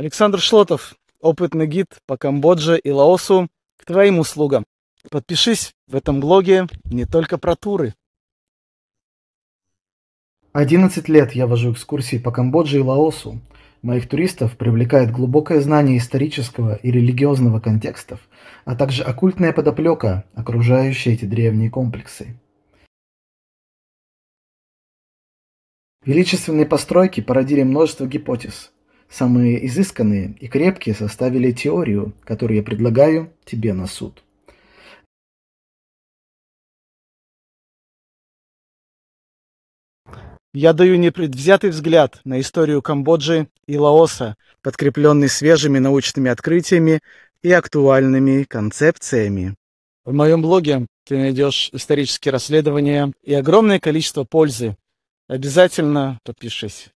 Александр Шлотов, опытный гид по Камбодже и Лаосу, к твоим услугам. Подпишись в этом блоге не только про туры. 11 лет я вожу экскурсии по Камбодже и Лаосу. Моих туристов привлекает глубокое знание исторического и религиозного контекстов, а также оккультная подоплека, окружающая эти древние комплексы. Величественные постройки породили множество гипотез, Самые изысканные и крепкие составили теорию, которую я предлагаю тебе на суд. Я даю непредвзятый взгляд на историю Камбоджи и Лаоса, подкрепленный свежими научными открытиями и актуальными концепциями. В моем блоге ты найдешь исторические расследования и огромное количество пользы. Обязательно подпишись.